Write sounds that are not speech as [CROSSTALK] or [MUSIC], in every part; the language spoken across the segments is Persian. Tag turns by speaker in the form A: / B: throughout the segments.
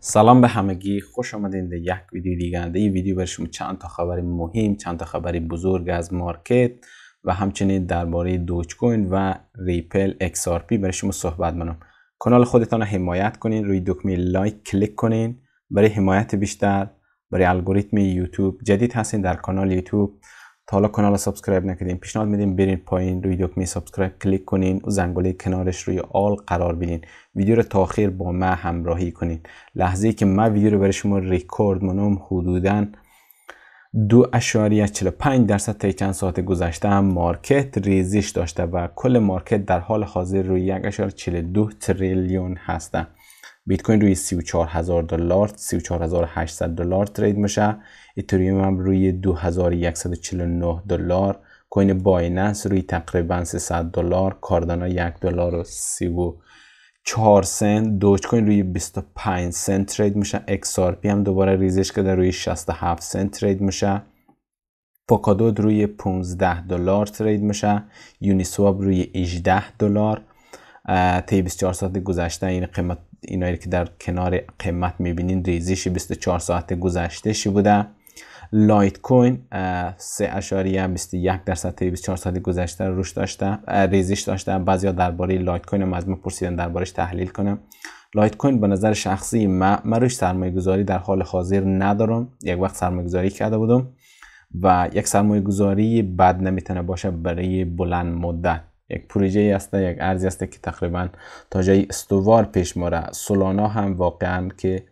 A: سلام به همگی خوش آمدین در یک ویدیو دیگه در این ویدیو بر شما چند تا خبر مهم چند تا خبر بزرگ از مارکت و همچنین درباره دوچ کوین و ریپل XRP برای شما صحبت منم کانال خودتان رو حمایت کنین روی دکمه لایک کلیک کنین برای حمایت بیشتر برای الگوریتم یوتیوب جدید هستین در کانال یوتیوب تا حالا کانال رو سابسکرایب نکردین پیشنهاد میدیم برین پایین روی دکمه سابسکرایب کلیک کنین و زنگوله کنارش روی آل قرار بدین ویدیو رو تا با من همراهی کنین لحظه ای که ما ویدیو رو برای شما ریکورد منم حدودا دو درصد تا چند ساعت گذشته هم مارکت ریزش داشته و کل مارکت در حال حاضر روی 1.42 تریلیون هسته بیت کوین روی 34000 دلار 34800 دلار ترید میشه اتریوم هم روی 2149 دلار کوین بایننس روی تقریبا 300 دلار کاردانا 1 دلار و 34 سنت دوج کوین روی 25 سنت ترید میشه XRP هم دوباره ریزش کرده روی 67 سنت ترید میشه پوکادوت روی 15 دلار ترید میشه یونی سواب روی 18 دلار طی 24 ساعت گذشته این قیمت اینایی که در کنار قیمت میبینین ریزیش 24 ساعت شی بوده لایت کوین 3.21 در طی 24 ساعت گذشته روش داشته ریزش داشته بعضیا درباره لایت کوین از من پرسیدن دربارش تحلیل کنم لایت کوین به نظر شخصی من, من روش سرمایه گذاری در حال حاضر ندارم یک وقت سرمایه گذاری کرده بودم و یک سرمایه گذاری بد نمیتونه باشه برای بلند مدت یک پروژه است یک ارزی است که تقریبا تا جایی استوار پیش ماره سولانا هم واقعا که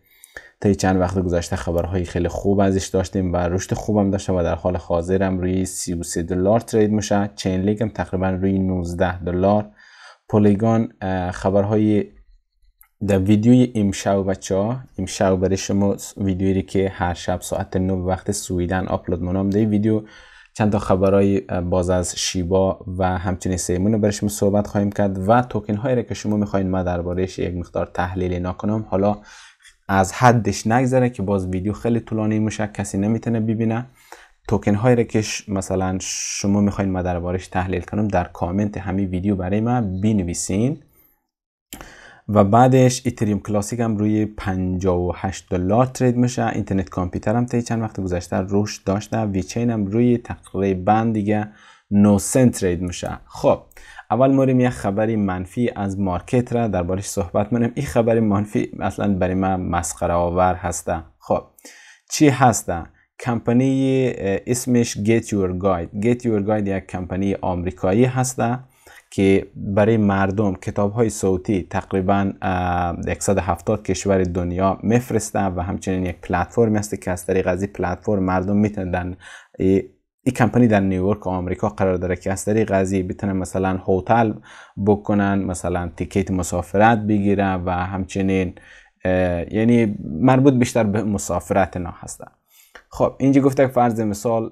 A: طی چند وقت گذشته خبرهای خیلی خوب ازش داشتیم و رشد خوب هم داشته و در حال حاضر هم روی 33 دلار ترید میشه چین لیگ هم تقریبا روی 19 دلار پولیگان خبرهای در ویدیوی امشب بچه ها امشب برای شما ویدیویی که هر شب ساعت 9 وقت سویدن آپلود منام ده ویدیو چند تا خبرای باز از شیبا و همچنین سیمون رو برای صحبت خواهیم کرد و توکن هایی را که شما میخواین ما دربارهش یک مقدار تحلیل نکنم حالا از حدش نگذره که باز ویدیو خیلی طولانی میشه کسی نمیتونه ببینه توکن هایی که مثلا شما میخواین ما دربارش تحلیل کنم در کامنت همین ویدیو برای من بنویسین و بعدش ایتریوم کلاسیک هم روی 58 دلار ترید میشه اینترنت کامپیوتر هم تا چند وقت گذشته روش داشته ویچین هم روی تقریبا دیگه 9 سنت ترید میشه خب اول موریم یک خبری منفی از مارکت را دربارش صحبت منم این خبری منفی اصلا برای من مسخره آور هسته خب چی هسته کمپانی اسمش Get Your Guide Get Your Guide یک کمپانی آمریکایی هسته که برای مردم کتاب های صوتی تقریبا 170 کشور دنیا میفرستن و همچنین یک پلتفرم هست که از طریق از این پلتفرم مردم میتونن این کمپانی در نیویورک آمریکا قرار داره که از طریق ازی بتونن مثلا هتل بکنن مثلا تیکت مسافرت بگیرن و همچنین یعنی مربوط بیشتر به مسافرت نه هستن خب اینجا گفته که فرض مثال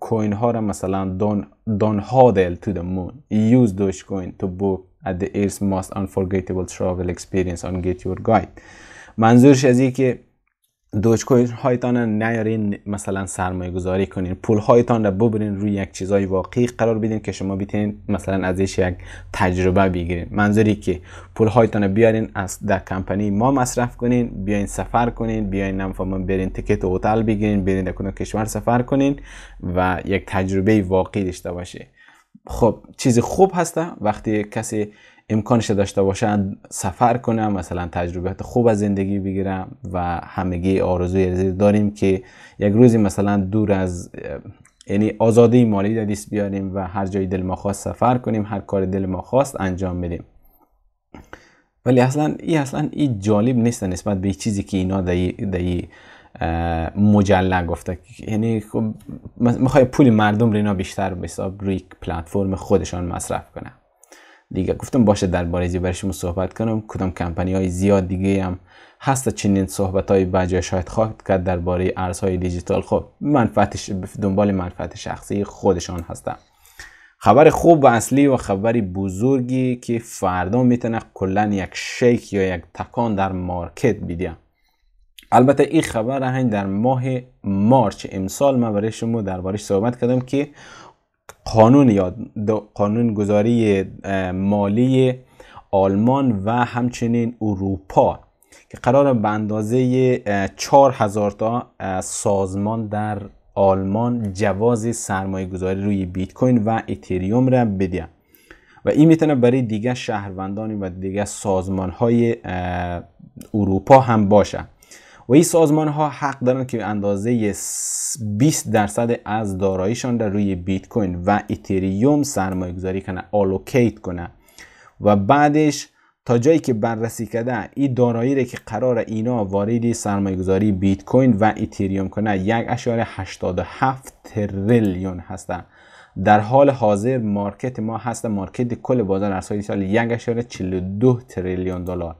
A: کوین ها را مثلا دون دون هادل تو the moon use dogecoin to book at the earth's most unforgettable travel experience on get your guide منظورش از که دوچ کوین هایتان نیارین مثلا سرمایه گذاری کنین پول هایتان را ببرین روی یک چیزای واقعی قرار بدین که شما بتین مثلا ازش یک تجربه بگیرین منظوری که پول هایتان رو بیارین از در کمپانی ما مصرف کنین بیاین سفر کنین بیاین نم برین تیکت هتل بگیرین برین در کشور سفر کنین و یک تجربه واقعی داشته باشه خب چیز خوب هسته وقتی کسی امکانش داشته باشن سفر کنم مثلا تجربیات خوب از زندگی بگیرم و همگی آرزوی داریم که یک روزی مثلا دور از یعنی آزادی مالی در دست بیاریم و هر جایی دل ما خواست سفر کنیم هر کاری دل ما خواست انجام بدیم ولی اصلا این اصلا این جالب نیست نسبت به چیزی که اینا دایی مجله گفته یعنی خب، میخوای پول مردم رو اینا بیشتر به حساب روی پلتفرم خودشان مصرف کنه دیگه گفتم باشه درباره زی برای شما صحبت کنم کدام کمپانی های زیاد دیگه هم هست چنین صحبت های بجای شاید خواهد کرد درباره ارزهای دیجیتال خب منفعتش دنبال منفعت شخصی خودشان هستم خبر خوب و اصلی و خبری بزرگی که فردا میتونه کلا یک شیک یا یک تکان در مارکت بیدیم البته این خبر هنگ در ماه مارچ امسال من برای شما دربارش صحبت کردم که قانون یا قانون گذاری مالی آلمان و همچنین اروپا که قرار به اندازه هزار تا سازمان در آلمان جواز سرمایه گذاری روی بیت کوین و اتریوم را بده و این میتونه برای دیگه شهروندان و دیگه سازمان های اروپا هم باشه و این سازمان ها حق دارند که اندازه 20 درصد از داراییشان در روی بیت کوین و اتریوم سرمایه گذاری کنه آلوکیت کنه و بعدش تا جایی که بررسی کرده این دارایی را که قرار اینا وارد سرمایه گذاری بیت کوین و اتریوم کنه 87 تریلیون هستن در حال حاضر مارکت ما هست مارکت کل بازار ارزهای سال 1.42 تریلیون دلار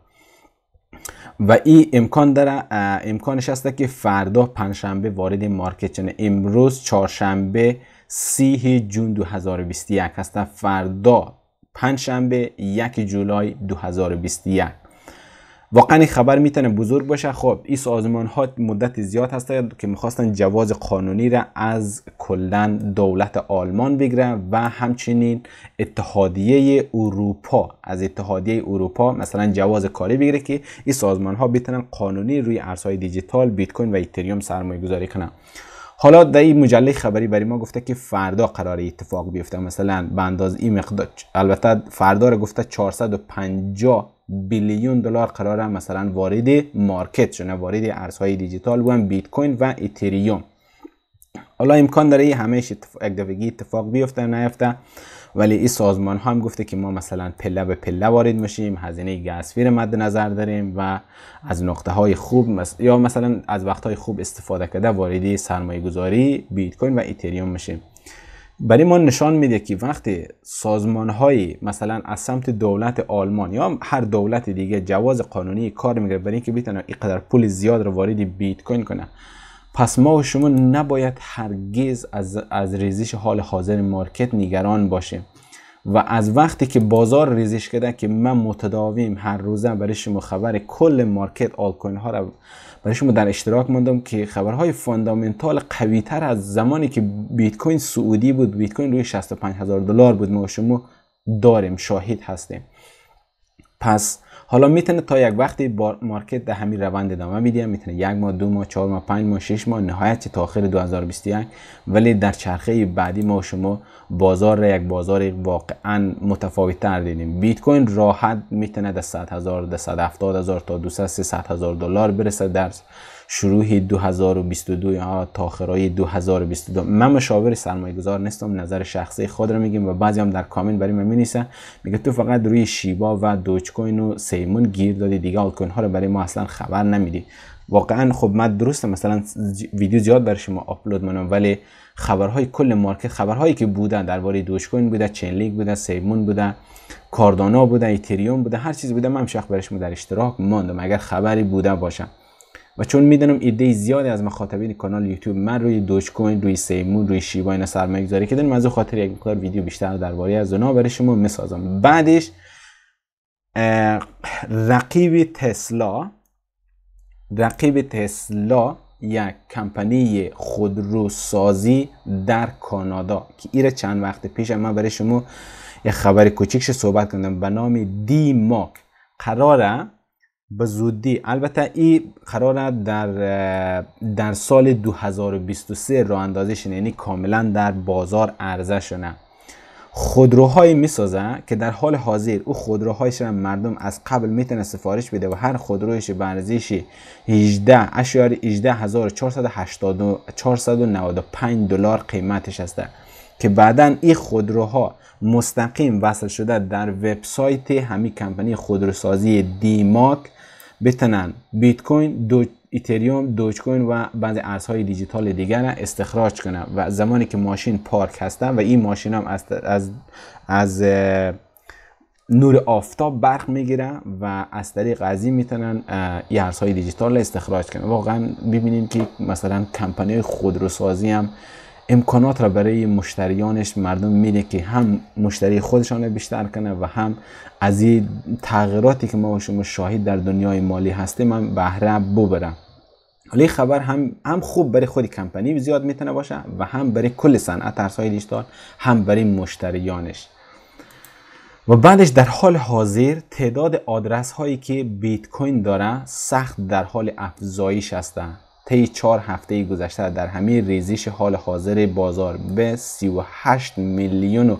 A: و این امکان داره امکانش هست که فردا پنجشنبه وارد مارکت شن امروز چهارشنبه 30 جون 2021 هستن فردا پنجشنبه یک جولای 2021 واقعا این خبر میتونه بزرگ باشه خب این سازمان ها مدت زیاد هسته که میخواستن جواز قانونی را از کلا دولت آلمان بگیرن و همچنین اتحادیه اروپا از اتحادیه اروپا مثلا جواز کاری بگیره که این سازمان ها بتونن قانونی روی ارزهای دیجیتال بیت کوین و اتریوم سرمایه گذاری کنن حالا در این مجله خبری برای ما گفته که فردا قرار اتفاق بیفته مثلا به انداز این مقدار البته فردا رو گفته 450 بیلیون دلار قراره مثلا وارد مارکت شونه وارد ارزهای دیجیتال و بیت کوین و اتریوم حالا امکان داره همه اتفاق اگدوگی اتفاق بیفته نیفته ولی این سازمان ها هم گفته که ما مثلا پله به پله وارد میشیم هزینه گسفیر مد نظر داریم و از نقطه های خوب مث... یا مثلا از وقت های خوب استفاده کرده واردی سرمایه گذاری بیت کوین و ایتریوم میشیم برای ما نشان میده که وقتی سازمان های مثلا از سمت دولت آلمان یا هر دولت دیگه جواز قانونی کار میگیره برای اینکه بتونه اینقدر پول زیاد رو وارد بیت کوین کنه پس ما و شما نباید هرگز از, از ریزش حال حاضر مارکت نگران باشیم و از وقتی که بازار ریزش کرده که من متداویم هر روزه برای شما خبر کل مارکت کوین ها را برای شما در اشتراک ماندم که خبرهای فاندامنتال قوی تر از زمانی که بیت کوین سعودی بود بیت کوین روی 65 هزار دلار بود ما و شما داریم شاهد هستیم پس حالا میتونه تا یک وقتی مارکت در همین روند ادامه میدیم میتونه یک ماه دو ماه چهار ماه پنج ماه شش ماه نهایت تا آخر 2021 ولی در چرخه بعدی ما شما بازار را یک بازار واقعا متفاوت تر دیدیم بیت کوین راحت میتونه در 100 هزار در 170 هزار تا 200 300 هزار دلار برسه در شروع 2022 یا آخرای 2022 من مشاور سرمایه گذار نیستم نظر شخصی خود رو میگیم و بعضی هم در کامنت برای من مینیسه میگه تو فقط روی شیبا و دوچ کوین و سیمون گیر دادی دیگه آلت کوین ها رو برای ما اصلا خبر نمیدی واقعا خب من درسته مثلا ویدیو زیاد برای شما آپلود منم ولی خبرهای کل مارکت خبرهایی که بودن درباره دوج کوین بوده چنلیک بوده سیمون بوده کاردانا بوده ایتریوم بوده هر چیز بوده من شخص برش شما در اشتراک ماندم اگر خبری بوده باشم و چون میدونم ایده زیادی از مخاطبین کانال یوتیوب من روی دوج کوین روی سیمون روی شیبا اینا سرمایه گذاری کردن از خاطر یک مقدار ویدیو بیشتر درباره از اونها برای شما میسازم بعدش رقیب تسلا رقیب تسلا یک کمپانی خودروسازی در کانادا که ایره چند وقت پیش من برای شما یه خبر کوچیکش صحبت کردم به نام دی ماک قراره به زودی البته این قرار در در سال 2023 راه اندازی شنه یعنی کاملا در بازار عرضه شنه خودروهایی میسازه که در حال حاضر او خودروهایش را مردم از قبل میتونه سفارش بده و هر خودرویش به ارزش 18 اشیار 18495 دلار قیمتش هسته که بعدا این خودروها مستقیم وصل شده در وبسایت همین کمپانی خودروسازی دیماک بتنن بیت کوین دو ایتریوم دوج کوین و بعضی ارزهای دیجیتال دیگر استخراج کنن و زمانی که ماشین پارک هستن و این ماشین هم از, از, از نور آفتاب برق میگیره و از طریق قضیه میتونن این ارزهای دیجیتال استخراج کنن واقعا ببینیم که مثلا کمپانی خودروسازی هم امکانات را برای مشتریانش مردم میده که هم مشتری خودشان را بیشتر کنه و هم از این تغییراتی که ما با شما شاهد در دنیای مالی هستیم من بهره ببره حالا خبر هم هم خوب برای خود کمپانی زیاد میتونه باشه و هم برای کل صنعت ارزهای دیجیتال هم برای مشتریانش و بعدش در حال حاضر تعداد آدرس هایی که بیت کوین داره سخت در حال افزایش هسته طی چهار هفته گذشته در همه ریزش حال حاضر بازار به 38 میلیون و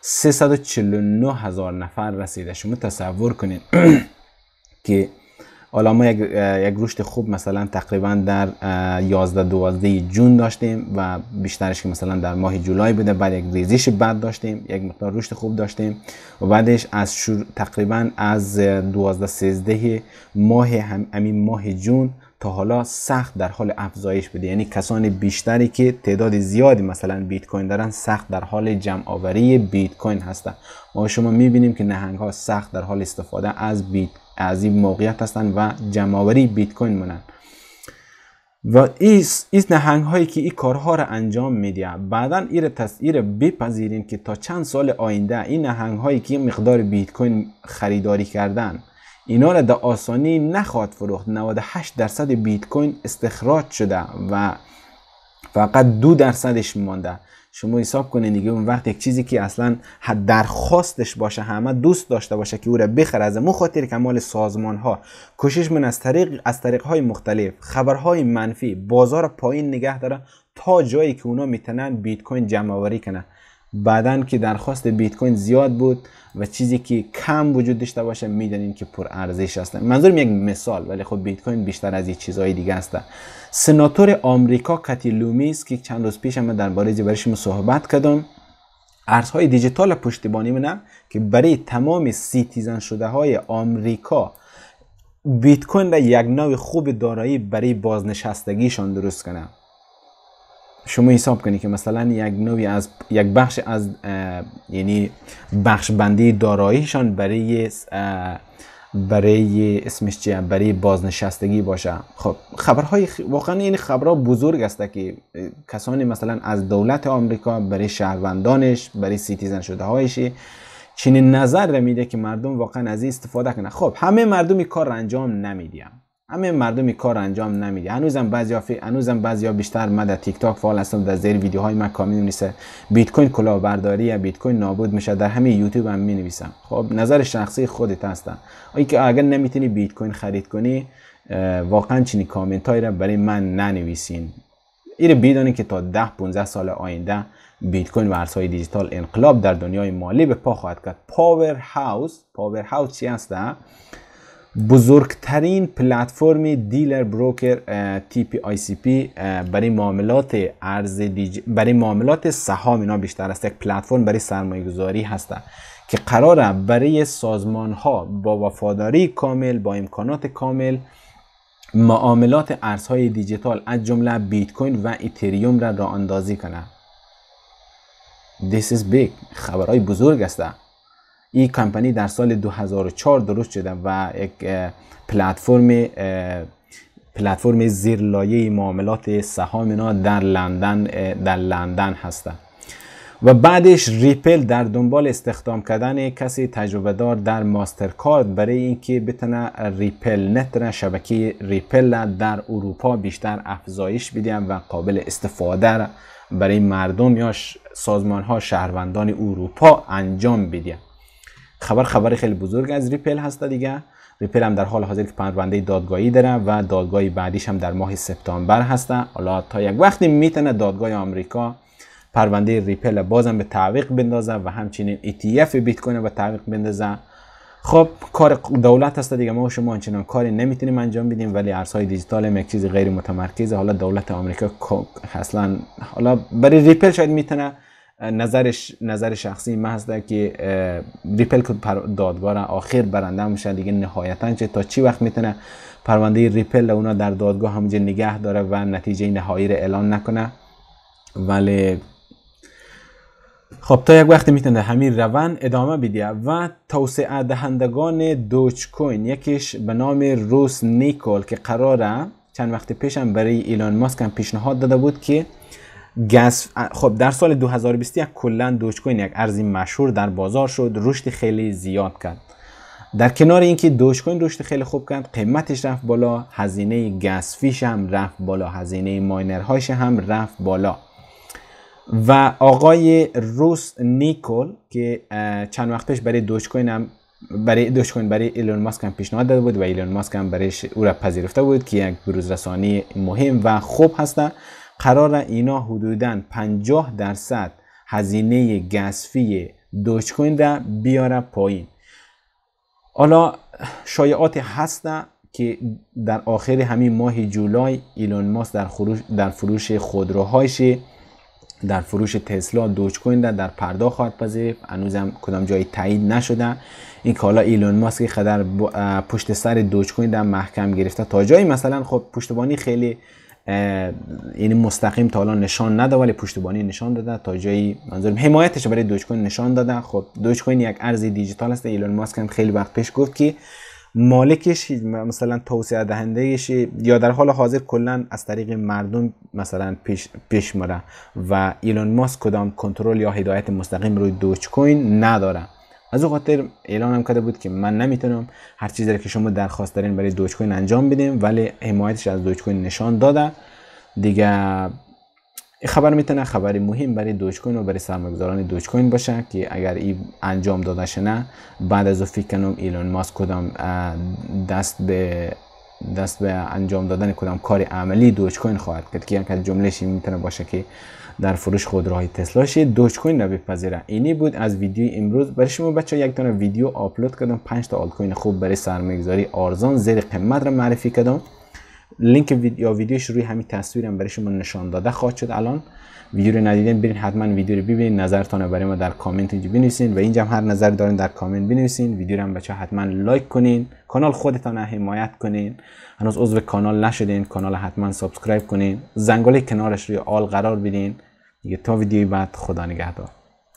A: 349 هزار نفر رسیده شما تصور کنید [CLEARS THROAT] که حالا ما یک, یک رشد خوب مثلا تقریبا در 11 12 جون داشتیم و بیشترش که مثلا در ماه جولای بوده بعد یک ریزش بد داشتیم یک مقدار رشد خوب داشتیم و بعدش از تقریبا از 12 13 ماه همین ماه جون تا حالا سخت در حال افزایش بوده یعنی کسان بیشتری که تعداد زیادی مثلا بیت کوین دارن سخت در حال جمع آوری بیت کوین هستن ما شما میبینیم که نهنگ ها سخت در حال استفاده از بیت از این موقعیت هستن و جمع آوری بیت کوین مونن و این نهنگ هایی که این کارها را انجام میده بعدا این تصویر بپذیرین که تا چند سال آینده این نهنگ هایی که مقدار بیت کوین خریداری کردن اینا را در آسانی نخواهد فروخت 98 درصد بیت کوین استخراج شده و فقط دو درصدش مانده شما حساب کنید دیگه اون وقت یک چیزی که اصلا درخواستش باشه همه دوست داشته باشه که او را بخره از مو خاطر کمال سازمان ها کوشش من از طریق از طریق های مختلف خبرهای منفی بازار پایین نگه داره تا جایی که اونا میتونن بیت کوین جمع آوری بعدا که درخواست بیت کوین زیاد بود و چیزی که کم وجود داشته باشه میدانیم که پر ارزش هستن منظورم یک مثال ولی خب بیت کوین بیشتر از این چیزهای دیگه است سناتور آمریکا کتی لومیس که چند روز پیش هم درباره شما صحبت کردم ارزهای دیجیتال پشتیبانی منم که برای تمام سیتیزن شده های آمریکا بیت کوین را یک نوع خوب دارایی برای بازنشستگیشان درست کنه شما حساب کنید که مثلا یک نوعی از یک بخش از یعنی بخش بندی داراییشان برای برای اسمش چیه برای بازنشستگی باشه خب خبرهای واقعا این خبرها بزرگ است که کسانی مثلا از دولت آمریکا برای شهروندانش برای سیتیزن شده هایش چنین نظر میده که مردم واقعا از این استفاده کنه خب همه مردم این کار انجام نمیدیم همه مردمی کار انجام نمیده هنوزم بعضیا فی، هنوزم ها بیشتر مد تیک تاک فعال هستم در زیر ویدیوهای من کامل نیست بیت کوین کلاهبرداری بیت کوین نابود میشه در همه یوتیوب هم می نویسم خب نظر شخصی خودت هستم که اگر نمیتونی بیت کوین خرید کنی واقعا چینی کامنت را برای من ننویسین ایره بیدانی که تا 10 15 سال آینده بیت کوین و دیجیتال انقلاب در دنیای مالی به پا خواهد کرد پاور هاوس پاور هاوس چی هسته بزرگترین پلتفرم دیلر بروکر تی پی آی سی پی برای معاملات ارز برای معاملات سهام اینا بیشتر است یک پلتفرم برای سرمایه گذاری هسته که قراره برای سازمان ها با وفاداری کامل با امکانات کامل معاملات ارزهای دیجیتال از جمله بیت کوین و اتریوم را راه اندازی کنه This is big خبرهای بزرگ هستند این کمپانی در سال 2004 درست شده و یک پلتفرم پلتفرم زیرلایه معاملات سهام در لندن در لندن هسته و بعدش ریپل در دنبال استخدام کردن کسی تجربه دار در ماسترکارد برای اینکه بتونه ریپل نت شبکه ریپل در اروپا بیشتر افزایش بدیم و قابل استفاده برای مردم یا سازمان ها شهروندان اروپا انجام بدیم خبر خبر خیلی بزرگ از ریپل هست دیگه ریپل هم در حال حاضر که پرونده دادگاهی داره و دادگاه بعدیش هم در ماه سپتامبر هسته حالا تا یک وقتی میتونه دادگاه آمریکا پرونده ریپل بازم به تعویق بندازه و همچنین ETF بیت کوین به تعویق بندازه خب کار دولت هست دیگه ما و شما آنچنان کاری نمیتونیم انجام بدیم ولی ارزهای دیجیتال یک چیز غیر متمرکز حالا دولت آمریکا اصلا حالا برای ریپل شاید میتونه نظرش نظر شخصی من هسته که ریپل که دادگاه آخر برنده میشه دیگه نهایتا چه تا چی وقت میتونه پرونده ریپل اونا در دادگاه همونجا نگه داره و نتیجه نهایی رو اعلان نکنه ولی خب تا یک وقت میتونه همین روند ادامه بده و توسعه دهندگان دوچ کوین یکیش به نام روس نیکل که قراره چند وقت پیشم برای ایلان ماسک پیشنهاد داده بود که گس خب در سال 2021 کلا دوج کوین یک ارزی مشهور در بازار شد رشد خیلی زیاد کرد در کنار اینکه دوج کوین رشد خیلی خوب کرد قیمتش رفت بالا هزینه گس فیش هم رفت بالا هزینه ماینرهاش هم رفت بالا و آقای روس نیکول که چند وقت پیش برای دوج کوین هم برای دوج کوین برای ایلون ماسک هم پیشنهاد داده بود و ایلون ماسک هم برایش او را پذیرفته بود که یک بروز رسانی مهم و خوب هسته قرار اینا حدودا 50 درصد هزینه گسفی دوج کوین را بیاره پایین حالا شایعات هستن که در آخر همین ماه جولای ایلون ماسک در, در فروش خودروهایش در فروش تسلا دوج کوین در, در پرداخت خواهد پذیرفت هنوزم کدام جای تایید نشده این حالا ایلون ماسک خدر پشت سر دوج کوین در محکم گرفته تا جایی مثلا خب پشتبانی خیلی یعنی مستقیم تا الان نشان نداده ولی پشتیبانی نشان داده تا جایی منظور حمایتش برای دوج کوین نشان داده خب دوج کوین یک ارز دیجیتال است ایلون ماسک هم خیلی وقت پیش گفت که مالکش مثلا توسعه دهندهش یا در حال حاضر کلا از طریق مردم مثلا پیش, پیش مره و ایلون ماسک کدام کنترل یا هدایت مستقیم روی دوج کوین نداره از اون خاطر اعلان هم کرده بود که من نمیتونم هر چیزی که شما درخواست دارین برای دوج کوین انجام بدیم ولی حمایتش از دوج کوین نشان داده دیگه این خبر میتونه خبری مهم برای دوج کوین و برای سرمایه‌گذاران دوج کوین باشه که اگر این انجام داده نه بعد از فکر کنم ایلان ماسک کدام دست به دست به انجام دادن کدام کار عملی دوج کوین خواهد کرد که یک یعنی از جملهش میتونه باشه که در فروش خودروهای تسلا شید دوچ کوین را بپذیرن اینی بود از ویدیو امروز برای شما بچه یک تونه ویدیو آپلود کردم 5 تا آل کوین خوب برای سرمایه‌گذاری ارزان زیر قیمت را معرفی کردم لینک ویدیو ویدیوش روی همین تصویرم برای شما نشان داده خواهد شد الان ویدیو رو ندیدین برین حتما ویدیو رو ببینید نظرتون رو برای ما در کامنت اینجا بنویسین و اینجا هم هر نظر دارین در کامنت بنویسین ویدیو رو هم بچه حتما لایک کنین کانال خودتان حمایت کنین هنوز عضو کانال نشدین کانال حتما سابسکرایب کنین زنگوله کنارش روی آل قرار بدین یه تا ویدیوی بعد خدا نگهدار